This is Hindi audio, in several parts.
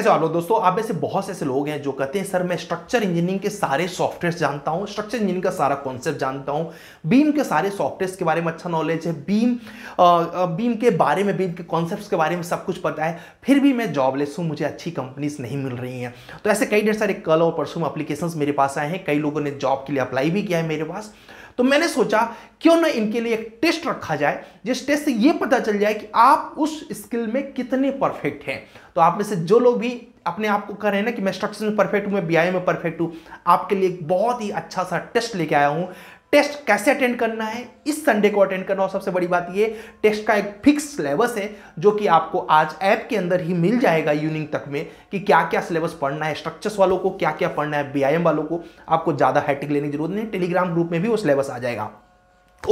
कैसे आप लोग दोस्तों आप में से बहुत से ऐसे लोग हैं जो कहते हैं सर मैं स्ट्रक्चर इंजीनियरिंग के सारे सॉफ्टवेयर जानता हूं स्ट्रक्चर इंजीनियरिंग का सारा कॉन्सेप्ट जानता हूं बीम के सारे सॉफ्टवेयर के बारे में अच्छा नॉलेज है बीम आ, बीम के बारे में बीम के कॉन्सेप्ट के बारे में सब कुछ पता है फिर भी मैं जॉबलेस हूँ मुझे अच्छी कंपनीज नहीं मिल रही हैं तो ऐसे कई ढेर सारे कल और परसों में अप्लीकेशन मेरे पास आए हैं कई लोगों ने जॉब के लिए अप्लाई भी किया है मेरे पास तो मैंने सोचा क्यों ना इनके लिए एक टेस्ट रखा जाए जिस टेस्ट से यह पता चल जाए कि आप उस स्किल में कितने परफेक्ट हैं तो आप में से जो लोग भी अपने आप को कह रहे हैं ना कि मैं स्ट्रक्चर में परफेक्ट हूं मैं बी में परफेक्ट हूं आपके लिए एक बहुत ही अच्छा सा टेस्ट लेके आया हूं टेस्ट कैसे अटेंड करना है इस संडे को अटेंड करना और सबसे बड़ी बात ये टेस्ट का एक फिक्स सिलेबस है जो कि आपको आज ऐप के अंदर ही मिल जाएगा इवनिंग तक में कि क्या क्या सिलेबस पढ़ना है स्ट्रक्चर्स वालों को क्या क्या पढ़ना है बी वालों को आपको ज़्यादा हैटिक लेने की जरूरत नहीं टेलीग्राम ग्रुप में भी वो सिलेबस आ जाएगा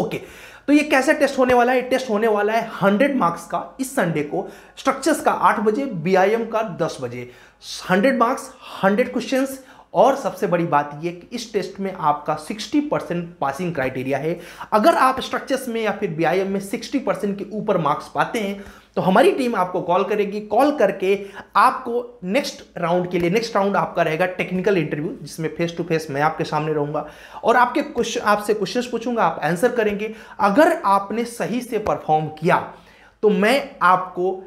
ओके तो ये कैसे टेस्ट होने वाला है टेस्ट होने वाला है हंड्रेड मार्क्स का इस संडे को स्ट्रक्चर्स का आठ बजे बी का दस बजे हंड्रेड मार्क्स हंड्रेड क्वेश्चन और सबसे बड़ी बात यह कि इस टेस्ट में आपका 60 परसेंट पासिंग क्राइटेरिया है अगर आप स्ट्रक्चर्स में या फिर बी में 60 परसेंट के ऊपर मार्क्स पाते हैं तो हमारी टीम आपको कॉल करेगी कॉल करके आपको नेक्स्ट राउंड के लिए नेक्स्ट राउंड आपका रहेगा टेक्निकल इंटरव्यू जिसमें फेस टू फेस मैं आपके सामने रहूंगा और आपके कुछ आपसे क्वेश्चन पूछूंगा आप आंसर करेंगे अगर आपने सही से परफॉर्म किया तो मैं आपको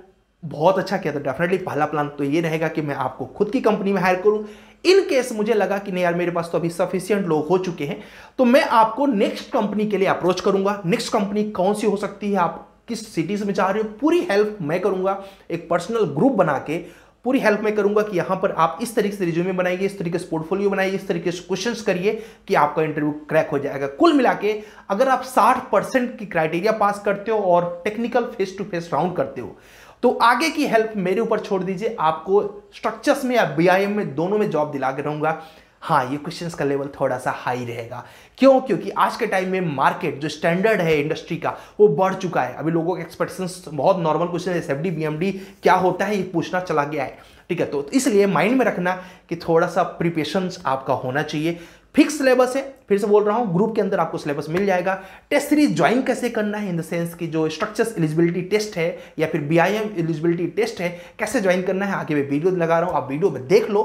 बहुत अच्छा किया था तो डेफिनेटली पहला प्लान तो ये रहेगा कि मैं आपको खुद की कंपनी में हायर करूं इन केस मुझे लगा कि नहीं यार मेरे पास तो अभी सफिशियंट लोग हो चुके हैं तो मैं आपको नेक्स्ट कंपनी के लिए अप्रोच करूंगा नेक्स्ट कंपनी कौन सी हो सकती है आप किस सिटीज में जा रहे हो पूरी हेल्प मैं करूंगा एक पर्सनल ग्रुप बना के पूरी हेल्प मैं करूंगा कि यहां पर आप इस तरीके से रिज्यूमे बनाइए इस तरीके से पोर्टफोलियो बनाइए इस तरीके से क्वेश्चंस करिए कि आपका इंटरव्यू क्रैक हो जाएगा कुल मिला के अगर आप 60 परसेंट की क्राइटेरिया पास करते हो और technical face to face round करते हो तो आगे की हेल्प मेरे ऊपर छोड़ दीजिए आपको स्ट्रक्चर्स में या बी में दोनों में जॉब दिला के रहूंगा हाँ ये क्वेश्चंस का लेवल थोड़ा सा हाई रहेगा क्यों क्योंकि आज के टाइम में मार्केट जो स्टैंडर्ड है इंडस्ट्री का वो बढ़ चुका है अभी लोगों के एक्सपेक्टेशन बहुत normal question S F D क्या होता है ये पूछना चला गया है ठीक है तो इसलिए माइंड में रखना कि थोड़ा सा प्रिपेशन आपका होना चाहिए फिक्स सिलेबस है फिर से बोल रहा हूँ ग्रुप के अंदर आपको सिलेबस मिल जाएगा टेस्ट सीरीज ज्वाइन कैसे करना है इन द सेंस कि जो स्ट्रक्चर्स एलिजिबिलिटी टेस्ट है या फिर बी एलिजिबिलिटी टेस्ट है कैसे ज्वाइन करना है आगे मैं वीडियो लगा रहा हूँ आप वीडियो में देख लो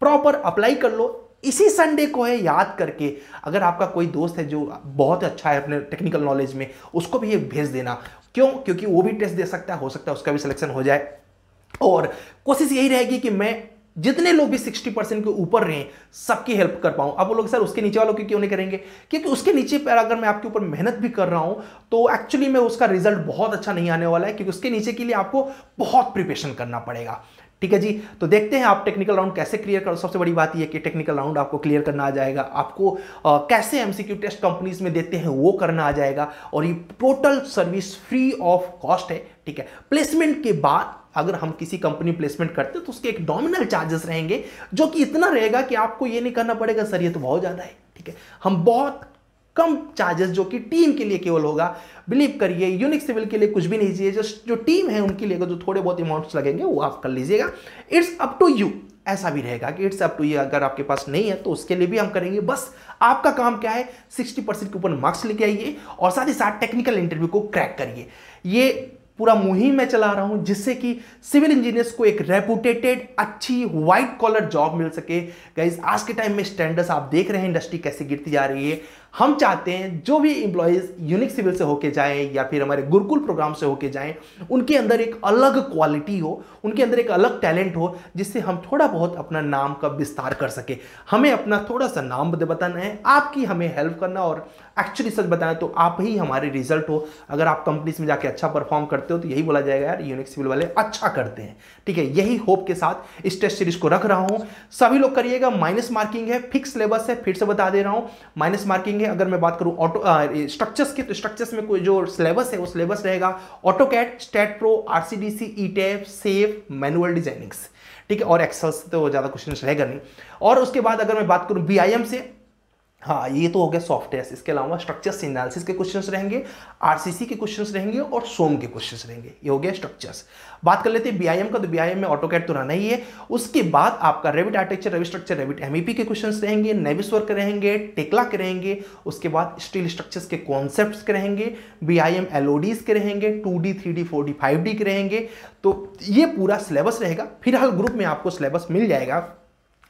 प्रॉपर अप्लाई कर लो इसी संडे को है याद करके अगर आपका कोई दोस्त है जो बहुत अच्छा है अपने टेक्निकल नॉलेज में उसको भी ये भेज देना क्यों क्योंकि वो भी टेस्ट दे सकता है हो सकता है उसका भी सिलेक्शन हो जाए और कोशिश यही रहेगी कि मैं जितने लोग भी 60 परसेंट के ऊपर रहे सबकी हेल्प कर पाऊं आप लोग सर उसके नीचे वालों की क्यों नहीं करेंगे क्योंकि उसके नीचे पर अगर मैं आपके ऊपर मेहनत भी कर रहा हूं तो एक्चुअली में उसका रिजल्ट बहुत अच्छा नहीं आने वाला है क्योंकि उसके नीचे के लिए आपको बहुत प्रिपरेशन करना पड़ेगा ठीक है जी तो देखते हैं आप टेक्निकल राउंड कैसे क्लियर करो सबसे बड़ी बात यह कि टेक्निकल राउंड आपको क्लियर करना आ जाएगा आपको आ, कैसे एमसीक्यू टेस्ट कंपनीज में देते हैं वो करना आ जाएगा और ये total service free of cost है ठीक है प्लेसमेंट के बाद अगर हम किसी कंपनी प्लेसमेंट करते हैं तो उसके एक डोमिनल चार्जेस रहेंगे जो कि इतना रहेगा कि आपको ये नहीं करना पड़ेगा सर ये तो बहुत ज़्यादा है ठीक है हम बहुत कम चार्जेस जो कि टीम के लिए केवल होगा बिलीव करिए यूनिक सिविल के लिए कुछ भी नहीं चाहिए जस्ट जो टीम है उनके लिए जो थोड़े बहुत अमाउंट्स लगेंगे वो आप कर लीजिएगा इट्स अप टू यू ऐसा भी रहेगा कि इट्स अप टू यू अगर आपके पास नहीं है तो उसके लिए भी हम करेंगे बस आपका काम क्या है सिक्सटी परसेंट के ऊपर मार्क्स लेके आइए और साथ ही साथ टेक्निकल इंटरव्यू को क्रैक करिए ये पूरा मुहिम मैं चला रहा हूं जिससे कि सिविल इंजीनियर्स को एक रेपुटेटेड अच्छी व्हाइट कॉलर जॉब मिल सके गाइज आज के टाइम में स्टैंडर्ड्स आप देख रहे हैं इंडस्ट्री कैसे गिरती जा रही है हम चाहते हैं जो भी इंप्लॉयज़ यूनिक सिविल से होके जाएं या फिर हमारे गुरुकुल प्रोग्राम से होके जाएं उनके अंदर एक अलग क्वालिटी हो उनके अंदर एक अलग टैलेंट हो जिससे हम थोड़ा बहुत अपना नाम का विस्तार कर सके हमें अपना थोड़ा सा नाम बताना है आपकी हमें हेल्प करना और एक्चुअली सच बताएं तो आप ही हमारे रिजल्ट हो अगर आप कंपनीज में जाके अच्छा परफॉर्म करते करते हो तो यही बोला जाएगा यार यूनिक सिविल वाले अच्छा करते हैं ठीक है यही होप के साथ इस टेस्ट सीरीज को रख रहा हूं सभी लोग करिएगा माइनस मार्किंग है फिक्स सिलेबस है फिर से बता दे रहा हूं माइनस मार्किंग है अगर मैं बात करूं ऑटो स्ट्रक्चर्स की तो स्ट्रक्चर्स में कोई जो सिलेबस है वो सिलेबस रहेगा AutoCAD STAAD Pro R C D C ETABS SAFE manual designings ठीक है और एक्सल से तो ज़्यादा क्वेश्चन रहेगा नहीं और उसके बाद अगर मैं बात करूं बी से हाँ ये तो हो गया सॉफ्टवेयर इसके अलावा स्ट्रक्चर्स एनालिसिस के क्वेश्चंस रहेंगे आरसीसी के क्वेश्चंस रहेंगे और सोम के क्वेश्चंस रहेंगे ये हो गया स्ट्रक्चर्स बात कर लेते हैं बीआईएम का तो बीआईएम में ऑटोकैट तो रहना ही है उसके बाद आपका Revit architecture Revit structure Revit MEP के क्वेश्चन रहेंगे नेविस्वर के रहेंगे टेकला के रहेंगे उसके बाद स्टील स्ट्रक्चर्स के कॉन्सेप्ट के रहेंगे बी आई के रहेंगे two D three D four D five D के रहेंगे तो ये पूरा सिलेबस रहेगा फिलहाल ग्रुप में आपको सिलेबस मिल जाएगा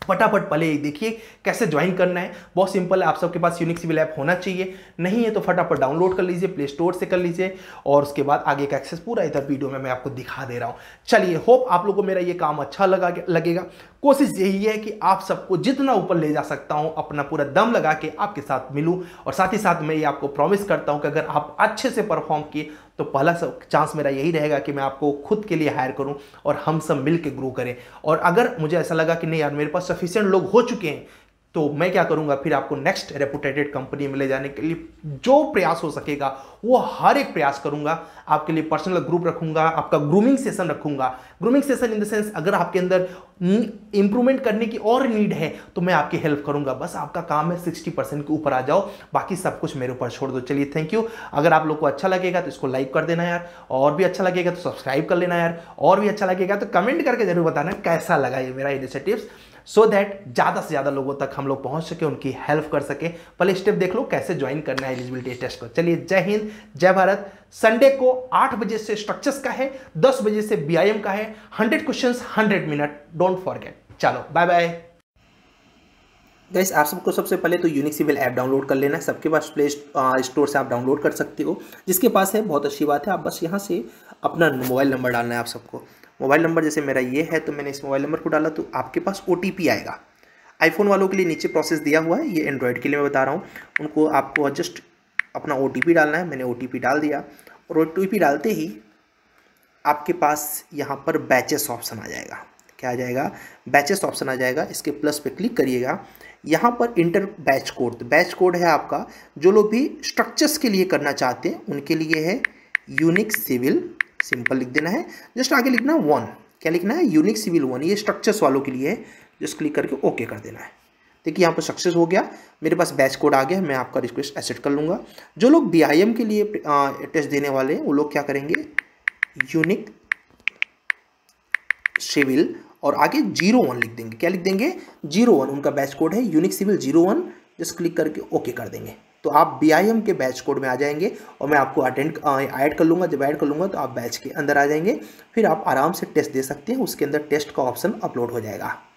फटाफट पहले देखिए कैसे ज्वाइन करना है बहुत सिंपल है आप सबके पास यूनिक सिविल ऐप होना चाहिए नहीं है तो फटाफट डाउनलोड कर लीजिए प्ले स्टोर से कर लीजिए और उसके बाद आगे का एक्सेस पूरा इधर वीडियो में मैं आपको दिखा दे रहा हूँ चलिए होप आप लोगों को मेरा ये काम अच्छा लगा लगेगा कोशिश यही है कि आप सबको जितना ऊपर ले जा सकता हूँ अपना पूरा दम लगा के आपके साथ मिलूँ और साथ ही साथ मैं ये आपको प्रॉमिस करता हूँ कि अगर आप अच्छे से परफॉर्म किए तो पहला चांस मेरा यही रहेगा कि मैं आपको खुद के लिए हायर करूं और हम सब मिल ग्रो करें और अगर मुझे ऐसा लगा कि नहीं यार मेरे पास सफिशियंट लोग हो चुके हैं तो मैं क्या करूंगा फिर आपको नेक्स्ट रेपुटेटेड कंपनी में ले जाने के लिए जो प्रयास हो सकेगा वो हर एक प्रयास करूंगा आपके लिए पर्सनल ग्रुप रखूंगा आपका ग्रूमिंग सेशन रखूंगा grooming session in the sense अगर आपके अंदर इंप्रूवमेंट करने की और नीड है तो मैं आपकी हेल्प करूंगा बस आपका काम है सिक्सटी परसेंट के ऊपर आ जाओ बाकी सब कुछ मेरे ऊपर छोड़ दो चलिए थैंक यू अगर आप लोग को अच्छा लगेगा तो इसको लाइक कर देना यार और भी अच्छा लगेगा तो सब्सक्राइब कर लेना यार और भी अच्छा लगेगा तो कमेंट करके जरूर बताना कैसा लगा ये मेरा इनिशिएटिव्स सो दैट ज़्यादा से ज़्यादा लोगों तक हम लोग पहुँच सके उनकी हेल्प कर सके पहले स्टेप देख लो कैसे ज्वाइन करना है एलिजिबिलिटी टेस्ट को चलिए जय हिंद जय भारत संडे को आठ बजे से स्ट्रक्चर्स का है दस बजे से बी का है hundred question hundred minute don't forget चलो बाय बाय गैस आप सबको सबसे पहले तो यूनिक सिविल ऐप डाउनलोड कर लेना है सबके पास प्ले स्टोर से आप डाउनलोड कर सकते हो जिसके पास है बहुत अच्छी बात है आप बस यहाँ से अपना मोबाइल नंबर डालना है आप सबको मोबाइल नंबर जैसे मेरा ये है तो मैंने इस मोबाइल नंबर को डाला तो आपके पास ओ आएगा आईफोन वालों के लिए नीचे प्रोसेस दिया हुआ है ये एंड्रॉयड के लिए मैं बता रहा हूँ उनको आपको जस्ट अपना ओ डालना है मैंने ओ डाल दिया और ओ डालते ही आपके पास यहाँ पर बैचेस ऑप्शन आ जाएगा क्या आ जाएगा बैचेस ऑप्शन आ जाएगा इसके प्लस पे क्लिक करिएगा यहाँ पर इंटर बैच कोड तो बैच कोड है आपका जो लोग भी स्ट्रक्चर्स के लिए करना चाहते हैं उनके लिए है यूनिक सिविल सिंपल लिख देना है जस्ट आगे लिखना वन क्या लिखना है यूनिक सिविल वन ये स्ट्रक्चर्स वालों के लिए है जस्ट क्लिक करके ओके कर देना है देखिए यहाँ पर सक्सेस हो गया मेरे पास बैच कोड आ गया मैं आपका रिक्वेस्ट एसेट कर लूँगा जो लोग बी के लिए टेस्ट देने वाले हैं वो लोग क्या करेंगे यूनिक सिविल और आगे जीरो वन लिख देंगे क्या लिख देंगे जीरो वन उनका बैच कोड है unique civil zero one just click करके ओके कर देंगे तो आप बी के बैच कोड में आ जाएंगे और मैं आपको अटेंड ऐड कर लूँगा जब ऐड कर लूँगा तो आप बैच के अंदर आ जाएंगे फिर आप आराम से टेस्ट दे सकते हैं उसके अंदर टेस्ट का ऑप्शन अपलोड हो जाएगा